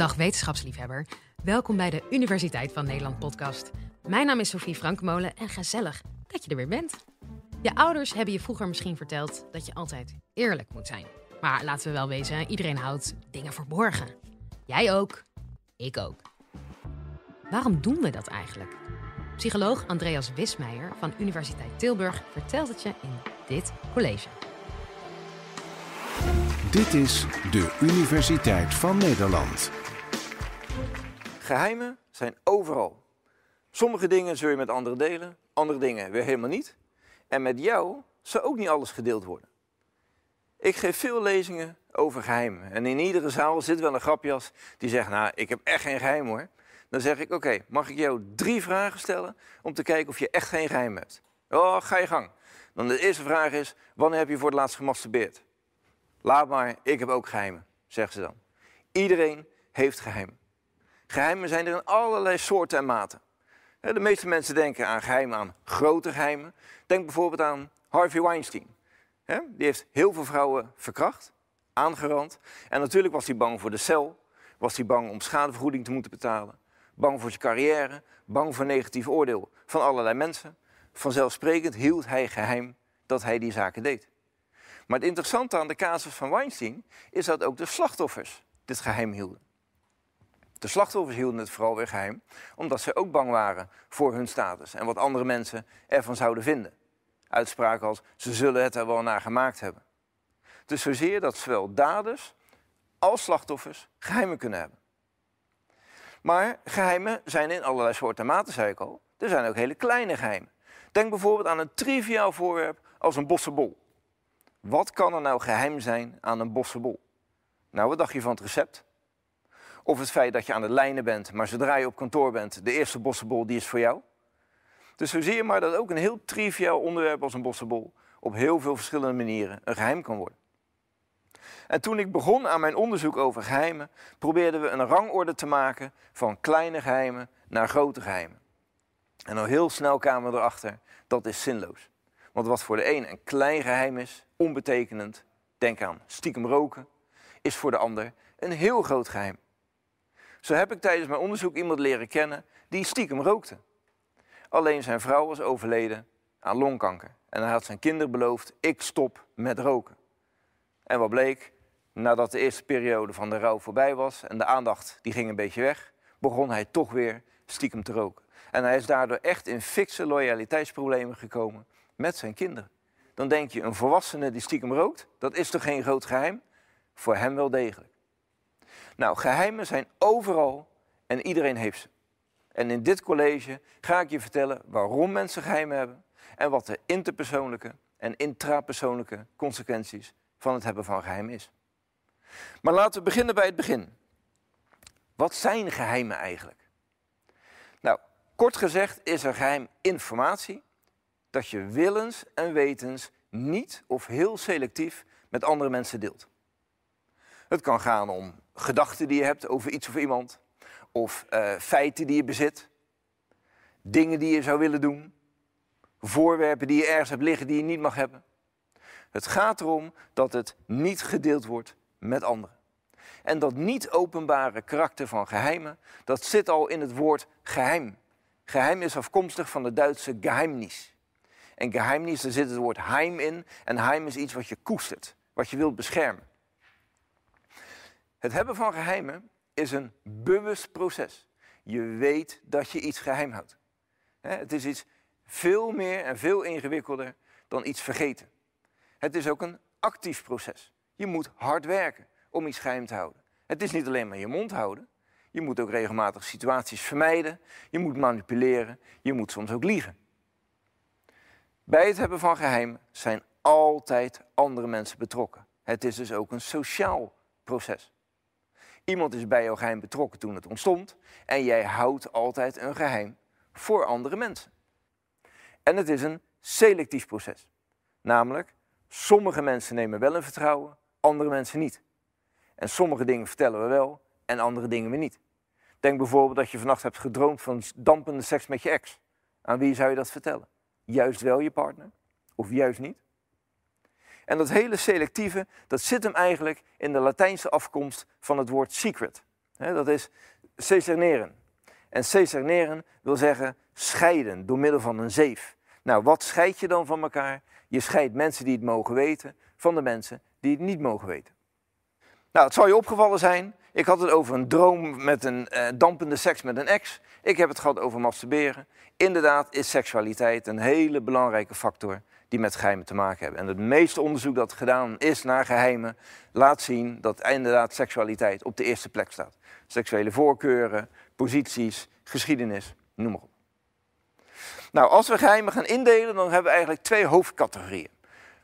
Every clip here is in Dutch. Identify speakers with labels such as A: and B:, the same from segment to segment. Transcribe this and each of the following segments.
A: Dag wetenschapsliefhebber. Welkom bij de Universiteit van Nederland podcast. Mijn naam is Sofie Frankmolen en gezellig dat je er weer bent. Je ouders hebben je vroeger misschien verteld dat je altijd eerlijk moet zijn. Maar laten we wel wezen, iedereen houdt dingen verborgen. Jij ook, ik ook. Waarom doen we dat eigenlijk? Psycholoog Andreas Wismeijer van Universiteit Tilburg vertelt het je in dit college.
B: Dit is de Universiteit van Nederland. Geheimen zijn overal. Sommige dingen zul je met anderen delen, andere dingen weer helemaal niet. En met jou zal ook niet alles gedeeld worden. Ik geef veel lezingen over geheimen. En in iedere zaal zit wel een grapjas die zegt, nou, ik heb echt geen geheim hoor. Dan zeg ik, oké, mag ik jou drie vragen stellen om te kijken of je echt geen geheim hebt? Oh, ga je gang. Dan de eerste vraag is, wanneer heb je voor het laatst gemasturbeerd? Laat maar, ik heb ook geheimen, zegt ze dan. Iedereen heeft geheimen. Geheimen zijn er in allerlei soorten en maten. De meeste mensen denken aan geheimen, aan grote geheimen. Denk bijvoorbeeld aan Harvey Weinstein. Die heeft heel veel vrouwen verkracht, aangerand. En natuurlijk was hij bang voor de cel. Was hij bang om schadevergoeding te moeten betalen. Bang voor zijn carrière. Bang voor negatief oordeel van allerlei mensen. Vanzelfsprekend hield hij geheim dat hij die zaken deed. Maar het interessante aan de casus van Weinstein is dat ook de slachtoffers dit geheim hielden. De slachtoffers hielden het vooral weer geheim, omdat ze ook bang waren voor hun status en wat andere mensen ervan zouden vinden. Uitspraken als ze zullen het er wel naar gemaakt hebben. Dus zozeer dat zowel daders als slachtoffers geheimen kunnen hebben. Maar geheimen zijn in allerlei soorten maten, zei ik al. Er zijn ook hele kleine geheimen. Denk bijvoorbeeld aan een triviaal voorwerp als een bossenbol. Wat kan er nou geheim zijn aan een bossenbol? Nou, wat dacht je van het recept? Of het feit dat je aan de lijnen bent, maar zodra je op kantoor bent, de eerste bossenbol die is voor jou. Dus zo zie je maar dat ook een heel triviaal onderwerp als een bossenbol op heel veel verschillende manieren een geheim kan worden. En toen ik begon aan mijn onderzoek over geheimen, probeerden we een rangorde te maken van kleine geheimen naar grote geheimen. En al heel snel kwamen we erachter, dat is zinloos. Want wat voor de een een klein geheim is, onbetekenend, denk aan stiekem roken, is voor de ander een heel groot geheim. Zo heb ik tijdens mijn onderzoek iemand leren kennen die stiekem rookte. Alleen zijn vrouw was overleden aan longkanker. En hij had zijn kinderen beloofd, ik stop met roken. En wat bleek? Nadat de eerste periode van de rouw voorbij was en de aandacht die ging een beetje weg, begon hij toch weer stiekem te roken. En hij is daardoor echt in fikse loyaliteitsproblemen gekomen met zijn kinderen. Dan denk je, een volwassene die stiekem rookt, dat is toch geen groot geheim? Voor hem wel degelijk. Nou, geheimen zijn overal en iedereen heeft ze. En in dit college ga ik je vertellen waarom mensen geheimen hebben en wat de interpersoonlijke en intrapersoonlijke consequenties van het hebben van geheim is. Maar laten we beginnen bij het begin. Wat zijn geheimen eigenlijk? Nou, kort gezegd is een geheim informatie dat je willens en wetens niet of heel selectief met andere mensen deelt. Het kan gaan om gedachten die je hebt over iets of iemand, of eh, feiten die je bezit, dingen die je zou willen doen, voorwerpen die je ergens hebt liggen die je niet mag hebben. Het gaat erom dat het niet gedeeld wordt met anderen. En dat niet openbare karakter van geheimen, dat zit al in het woord geheim. Geheim is afkomstig van het Duitse geheimnis. En geheimnis, daar zit het woord heim in. En heim is iets wat je koestert, wat je wilt beschermen. Het hebben van geheimen is een bewust proces. Je weet dat je iets geheim houdt. Het is iets veel meer en veel ingewikkelder dan iets vergeten. Het is ook een actief proces. Je moet hard werken om iets geheim te houden. Het is niet alleen maar je mond houden. Je moet ook regelmatig situaties vermijden. Je moet manipuleren. Je moet soms ook liegen. Bij het hebben van geheim zijn altijd andere mensen betrokken. Het is dus ook een sociaal proces. Iemand is bij jouw geheim betrokken toen het ontstond en jij houdt altijd een geheim voor andere mensen. En het is een selectief proces. Namelijk, sommige mensen nemen wel een vertrouwen, andere mensen niet. En sommige dingen vertellen we wel en andere dingen we niet. Denk bijvoorbeeld dat je vannacht hebt gedroomd van dampende seks met je ex. Aan wie zou je dat vertellen? Juist wel je partner of juist niet? En dat hele selectieve, dat zit hem eigenlijk in de Latijnse afkomst van het woord secret. dat is secerneren. En secerneren wil zeggen scheiden door middel van een zeef. Nou, wat scheid je dan van elkaar? Je scheidt mensen die het mogen weten van de mensen die het niet mogen weten. Nou, het zal je opgevallen zijn. Ik had het over een droom met een eh, dampende seks met een ex. Ik heb het gehad over masturberen. Inderdaad is seksualiteit een hele belangrijke factor die met geheimen te maken hebben. En het meeste onderzoek dat gedaan is naar geheimen laat zien dat inderdaad seksualiteit op de eerste plek staat. Seksuele voorkeuren, posities, geschiedenis, noem maar op. Nou, als we geheimen gaan indelen, dan hebben we eigenlijk twee hoofdcategorieën.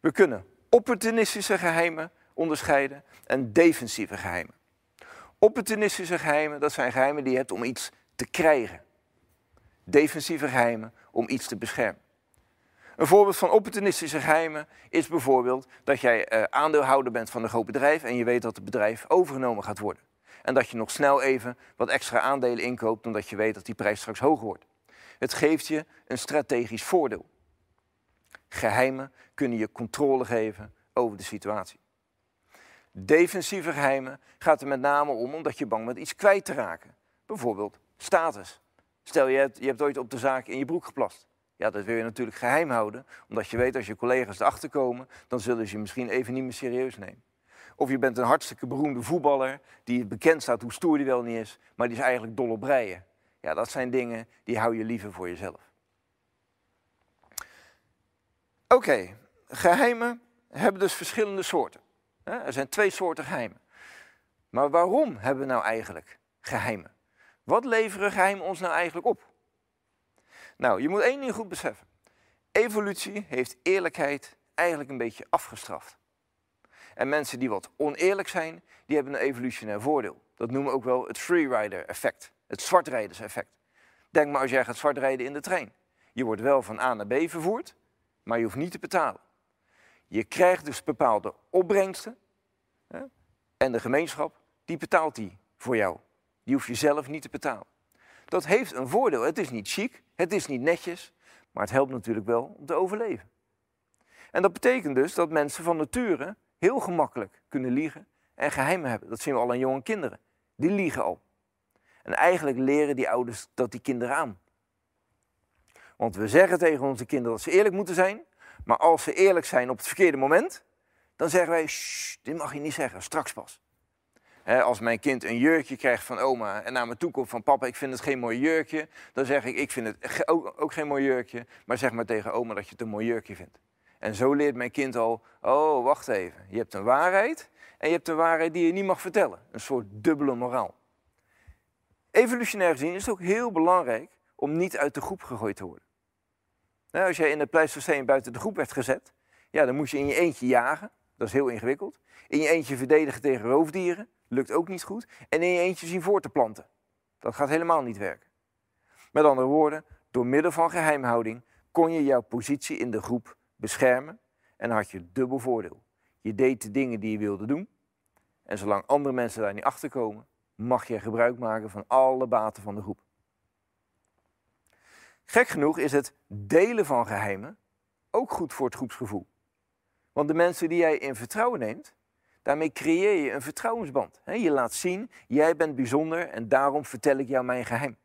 B: We kunnen opportunistische geheimen onderscheiden en defensieve geheimen. Opportunistische geheimen, dat zijn geheimen die je hebt om iets te krijgen. Defensieve geheimen om iets te beschermen. Een voorbeeld van opportunistische geheimen is bijvoorbeeld dat jij eh, aandeelhouder bent van een groot bedrijf en je weet dat het bedrijf overgenomen gaat worden. En dat je nog snel even wat extra aandelen inkoopt omdat je weet dat die prijs straks hoger wordt. Het geeft je een strategisch voordeel. Geheimen kunnen je controle geven over de situatie. Defensieve geheimen gaat er met name om omdat je bang bent iets kwijt te raken. Bijvoorbeeld status. Stel, je je hebt ooit op de zaak in je broek geplast. Ja, dat wil je natuurlijk geheim houden, omdat je weet als je collega's erachter komen, dan zullen ze je misschien even niet meer serieus nemen. Of je bent een hartstikke beroemde voetballer die bekend staat hoe stoer die wel niet is, maar die is eigenlijk dol op breien. Ja, dat zijn dingen die hou je liever voor jezelf. Oké, geheimen hebben dus verschillende soorten. Er zijn twee soorten geheimen. Maar waarom hebben we nou eigenlijk geheimen? Wat leveren geheimen ons nou eigenlijk op? Nou, je moet één ding goed beseffen. Evolutie heeft eerlijkheid eigenlijk een beetje afgestraft. En mensen die wat oneerlijk zijn, die hebben een evolutionair voordeel. Dat noemen we ook wel het freerider effect, het zwartrijders effect. Denk maar als jij gaat zwartrijden in de trein. Je wordt wel van A naar B vervoerd, maar je hoeft niet te betalen. Je krijgt dus bepaalde opbrengsten hè? en de gemeenschap, die betaalt die voor jou. Die hoef je zelf niet te betalen. Dat heeft een voordeel. Het is niet chic, het is niet netjes, maar het helpt natuurlijk wel om te overleven. En dat betekent dus dat mensen van nature heel gemakkelijk kunnen liegen en geheimen hebben. Dat zien we al aan jonge kinderen. Die liegen al. En eigenlijk leren die ouders dat die kinderen aan. Want we zeggen tegen onze kinderen dat ze eerlijk moeten zijn, maar als ze eerlijk zijn op het verkeerde moment, dan zeggen wij, dit mag je niet zeggen, straks pas als mijn kind een jurkje krijgt van oma en naar me toe komt van papa, ik vind het geen mooi jurkje, dan zeg ik, ik vind het ook, geen mooi jurkje, maar zeg maar tegen oma dat je het een mooi jurkje vindt. En zo leert mijn kind al, oh wacht even, je hebt een waarheid en je hebt een waarheid die je niet mag vertellen. Een soort dubbele moraal. Evolutionair gezien is het ook heel belangrijk om niet uit de groep gegooid te worden. Nou, als jij in de Pleistocene buiten de groep werd gezet, ja, dan moest je in je eentje jagen. Dat is heel ingewikkeld. In je eentje verdedigen tegen roofdieren lukt ook niet goed. En in je eentje zien voor te planten. Dat gaat helemaal niet werken. Met andere woorden, door middel van geheimhouding kon je jouw positie in de groep beschermen en had je dubbel voordeel. Je deed de dingen die je wilde doen. En zolang andere mensen daar niet achter komen, mag je gebruik maken van alle baten van de groep. Gek genoeg is het delen van geheimen ook goed voor het groepsgevoel. Want de mensen die jij in vertrouwen neemt, daarmee creëer je een vertrouwensband. Je laat zien, jij bent bijzonder en daarom vertel ik jou mijn geheim.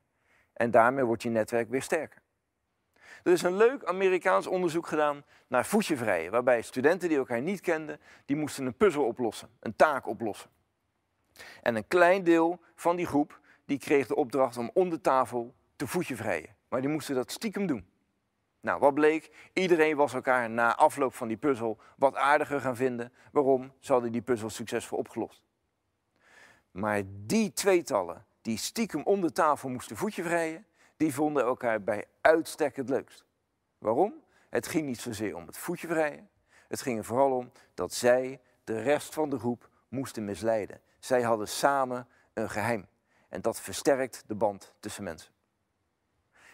B: En daarmee wordt je netwerk weer sterker. Er is een leuk Amerikaans onderzoek gedaan naar voetjevrijen, waarbij studenten die elkaar niet kenden, die moesten een puzzel oplossen, een taak oplossen. En een klein deel van die groep die kreeg de opdracht om om de tafel te voetjevrijen. Maar die moesten dat stiekem doen. Nou, wat bleek? Iedereen was elkaar na afloop van die puzzel wat aardiger gaan vinden. Waarom? Ze hadden die puzzel succesvol opgelost. Maar die tweetallen die stiekem om de tafel moesten voetje vrijen, die vonden elkaar bij uitstek het leukst. Waarom? Het ging niet zozeer om het voetje vrijen. Het ging er vooral om dat zij de rest van de groep moesten misleiden. Zij hadden samen een geheim. En dat versterkt de band tussen mensen.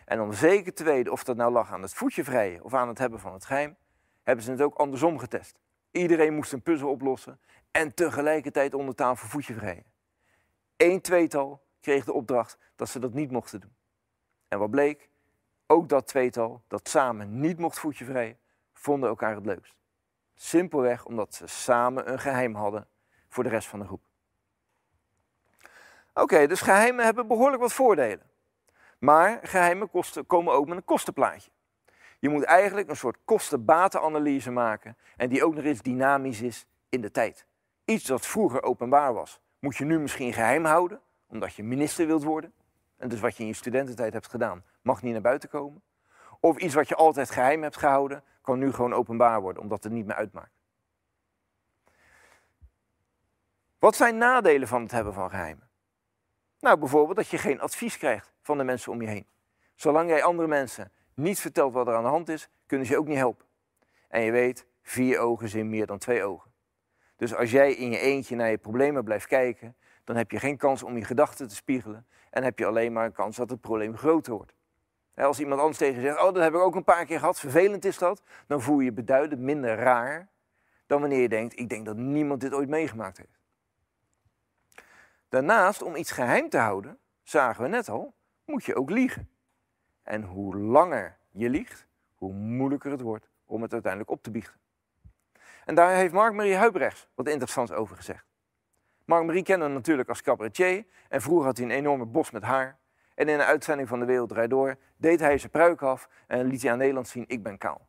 B: En om zeker te weten of dat nou lag aan het voetje of aan het hebben van het geheim, hebben ze het ook andersom getest. Iedereen moest een puzzel oplossen en tegelijkertijd onder voor voetje vrijen. Eén tweetal kreeg de opdracht dat ze dat niet mochten doen. En wat bleek? Ook dat tweetal dat samen niet mocht voetje vonden elkaar het leukst. Simpelweg omdat ze samen een geheim hadden voor de rest van de groep. Oké, dus geheimen hebben behoorlijk wat voordelen. Maar geheime kosten komen ook met een kostenplaatje. Je moet eigenlijk een soort kosten-batenanalyse maken en die ook nog eens dynamisch is in de tijd. Iets dat vroeger openbaar was, moet je nu misschien geheim houden, omdat je minister wilt worden. En dus wat je in je studententijd hebt gedaan, mag niet naar buiten komen. Of iets wat je altijd geheim hebt gehouden, kan nu gewoon openbaar worden, omdat het niet meer uitmaakt. Wat zijn nadelen van het hebben van geheimen? Nou, bijvoorbeeld dat je geen advies krijgt van de mensen om je heen. Zolang jij andere mensen niet vertelt wat er aan de hand is, kunnen ze je ook niet helpen. En je weet, vier ogen zijn meer dan twee ogen. Dus als jij in je eentje naar je problemen blijft kijken, dan heb je geen kans om je gedachten te spiegelen en heb je alleen maar een kans dat het probleem groter wordt. Als iemand anders tegen je zegt, oh dat heb ik ook een paar keer gehad, vervelend is dat, dan voel je je beduidend minder raar dan wanneer je denkt, ik denk dat niemand dit ooit meegemaakt heeft. Daarnaast, om iets geheim te houden, zagen we net al, moet je ook liegen. En hoe langer je liegt, hoe moeilijker het wordt om het uiteindelijk op te biechten. En daar heeft Mark-Marie Huibrechts wat interessants over gezegd. Mark-Marie kende natuurlijk als cabaretier en vroeger had hij een enorme bos met haar. En in een uitzending van De Wereld Draait Door deed hij zijn pruik af en liet hij aan Nederland zien, ik ben kaal.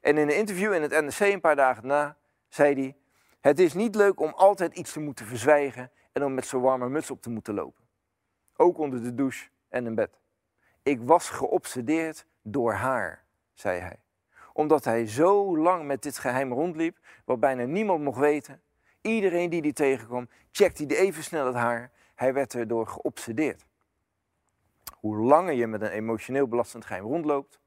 B: En in een interview in het NRC een paar dagen na zei hij, het is niet leuk om altijd iets te moeten verzwijgen en om met zo'n warme muts op te moeten lopen. Ook onder de douche en in bed. Ik was geobsedeerd door haar, zei hij. Omdat hij zo lang met dit geheim rondliep, wat bijna niemand mocht weten. Iedereen die die tegenkwam, checkte die even snel het haar. Hij werd erdoor geobsedeerd. Hoe langer je met een emotioneel belastend geheim rondloopt,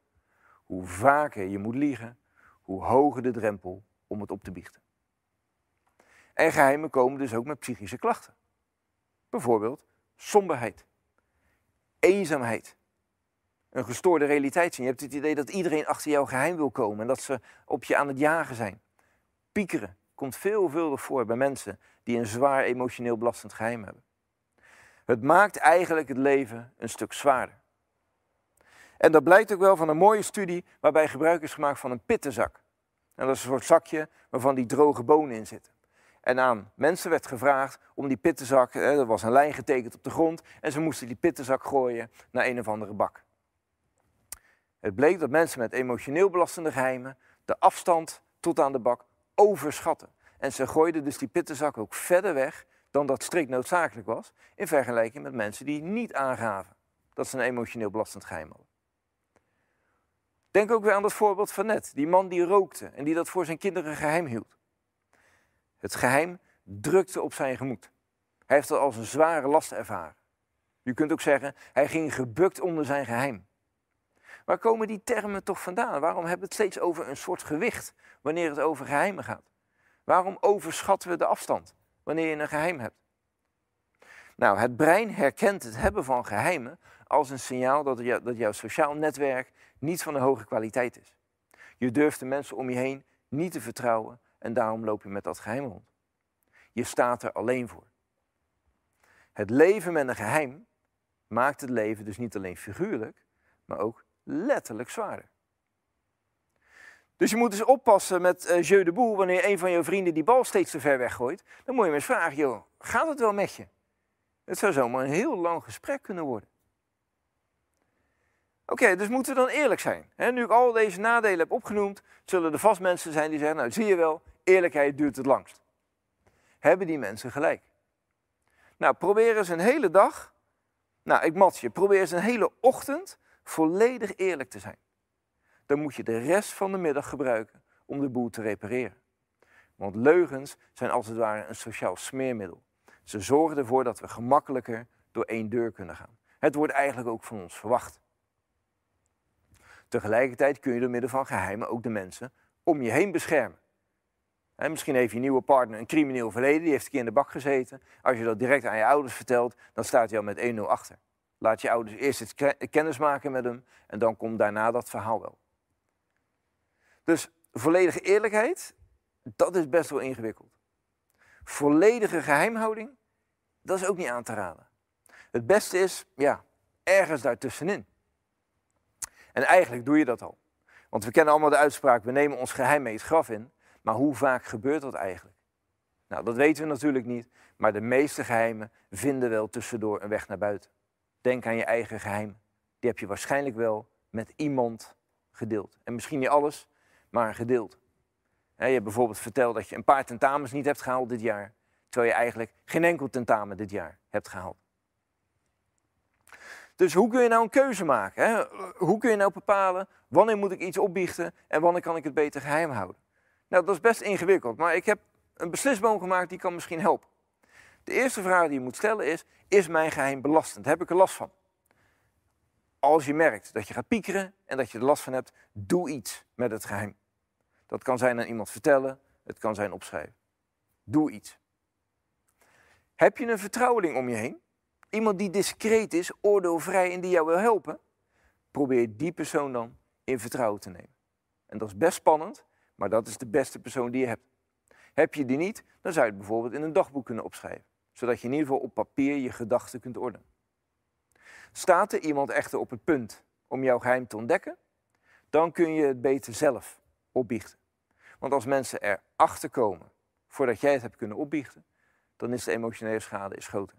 B: hoe vaker je moet liegen, hoe hoger de drempel om het op te biechten. En geheimen komen dus ook met psychische klachten. Bijvoorbeeld somberheid, eenzaamheid, een gestoorde realiteit zien. Je hebt het idee dat iedereen achter jou geheim wil komen en dat ze op je aan het jagen zijn. Piekeren komt veelvuldig voor bij mensen die een zwaar emotioneel belastend geheim hebben. Het maakt eigenlijk het leven een stuk zwaarder. En dat blijkt ook wel van een mooie studie waarbij gebruik is gemaakt van een pittenzak. En dat is een soort zakje waarvan die droge bonen in zitten. En aan mensen werd gevraagd om die pittenzak, er was een lijn getekend op de grond, en ze moesten die pittenzak gooien naar een of andere bak. Het bleek dat mensen met emotioneel belastende geheimen de afstand tot aan de bak overschatten. En ze gooiden dus die pittenzak ook verder weg dan dat strikt noodzakelijk was, in vergelijking met mensen die niet aangaven dat ze een emotioneel belastend geheim hadden. Denk ook weer aan dat voorbeeld van net, die man die rookte en die dat voor zijn kinderen geheim hield. Het geheim drukte op zijn gemoed. Hij heeft dat als een zware last ervaren. Je kunt ook zeggen, hij ging gebukt onder zijn geheim. Waar komen die termen toch vandaan? Waarom hebben we het steeds over een soort gewicht wanneer het over geheimen gaat? Waarom overschatten we de afstand wanneer je een geheim hebt? Nou, het brein herkent het hebben van geheimen als een signaal dat, dat jouw sociaal netwerk niet van de hoge kwaliteit is. Je durft de mensen om je heen niet te vertrouwen en daarom loop je met dat geheim rond. Je staat er alleen voor. Het leven met een geheim maakt het leven dus niet alleen figuurlijk, maar ook letterlijk zwaarder. Dus je moet dus oppassen met uh, jeu de boel wanneer een van je vrienden die bal steeds te ver weggooit. Dan moet je hem eens vragen, joh, gaat het wel met je? Het zou zomaar een heel lang gesprek kunnen worden. Oké, dus moeten we dan eerlijk zijn. nu ik al deze nadelen heb opgenoemd, zullen er vast mensen zijn die zeggen, nou zie je wel, Eerlijkheid duurt het langst. Hebben die mensen gelijk? Nou, probeer eens een hele dag, nou ik mat je, probeer eens een hele ochtend volledig eerlijk te zijn. Dan moet je de rest van de middag gebruiken om de boel te repareren. Want leugens zijn als het ware een sociaal smeermiddel. Ze zorgen ervoor dat we gemakkelijker door één deur kunnen gaan. Het wordt eigenlijk ook van ons verwacht. Tegelijkertijd kun je door middel van geheimen ook de mensen om je heen beschermen misschien heeft je nieuwe partner een crimineel verleden, die heeft een keer in de bak gezeten. Als je dat direct aan je ouders vertelt, dan staat hij al met 1-0 achter. Laat je ouders eerst het kennis maken met hem en dan komt daarna dat verhaal wel. Dus volledige eerlijkheid, dat is best wel ingewikkeld. Volledige geheimhouding, dat is ook niet aan te raden. Het beste is, ja, ergens daartussenin. En eigenlijk doe je dat al. Want we kennen allemaal de uitspraak, we nemen ons geheim mee het graf in. Maar hoe vaak gebeurt dat eigenlijk? Nou, dat weten we natuurlijk niet, maar de meeste geheimen vinden wel tussendoor een weg naar buiten. Denk aan je eigen geheim. Die heb je waarschijnlijk wel met iemand gedeeld. En misschien niet alles, maar gedeeld. Je hebt bijvoorbeeld verteld dat je een paar tentamens niet hebt gehaald dit jaar, terwijl je eigenlijk geen enkel tentamen dit jaar hebt gehaald. Dus hoe kun je nou een keuze maken? Hoe kun je nou bepalen wanneer moet ik iets opbiechten en wanneer kan ik het beter geheim houden? Nou, dat is best ingewikkeld, maar ik heb een beslisboom gemaakt die kan misschien helpen. De eerste vraag die je moet stellen is, is mijn geheim belastend? Heb ik er last van? Als je merkt dat je gaat piekeren en dat je er last van hebt, doe iets met het geheim. Dat kan zijn aan iemand vertellen, het kan zijn opschrijven. Doe iets. Heb je een vertrouweling om je heen? Iemand die discreet is, oordeelvrij en die jou wil helpen? Probeer die persoon dan in vertrouwen te nemen. En dat is best spannend, maar dat is de beste persoon die je hebt. Heb je die niet, dan zou je het bijvoorbeeld in een dagboek kunnen opschrijven. Zodat je in ieder geval op papier je gedachten kunt ordenen. Staat er iemand echter op het punt om jouw geheim te ontdekken, dan kun je het beter zelf opbiechten. Want als mensen erachter komen voordat jij het hebt kunnen opbiechten, dan is de emotionele schade is groter.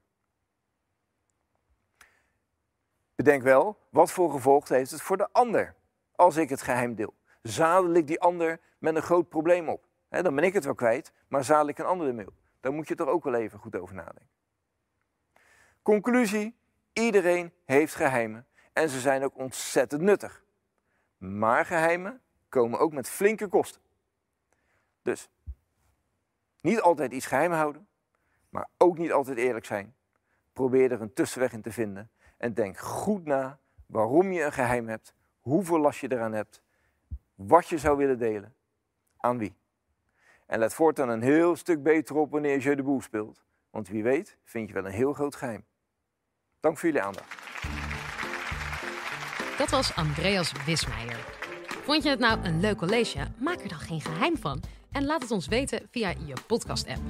B: Bedenk wel, wat voor gevolg heeft het voor de ander als ik het geheim deel? Zadel ik die ander met een groot probleem op. dan ben ik het wel kwijt, maar zal ik een andere mail. Dan Daar moet je toch ook wel even goed over nadenken. Conclusie, iedereen heeft geheimen en ze zijn ook ontzettend nuttig. Maar geheimen komen ook met flinke kosten. Dus, niet altijd iets geheim houden, maar ook niet altijd eerlijk zijn. Probeer er een tussenweg in te vinden en denk goed na waarom je een geheim hebt, hoeveel last je eraan hebt, wat je zou willen delen aan wie. En let voortaan een heel stuk beter op wanneer je de boel speelt. Want wie weet vind je wel een heel groot geheim. Dank voor jullie aandacht.
A: Dat was Andreas Wismeijer. Vond je het nou een leuk college? Maak er dan geen geheim van. En laat het ons weten via je podcast-app.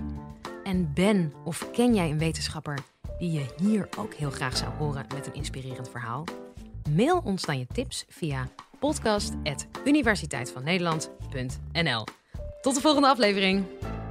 A: En ben of ken jij een wetenschapper die je hier ook heel graag zou horen met een inspirerend verhaal? Mail ons dan je tips via podcast.universiteitvannederland.nl. Tot de volgende aflevering.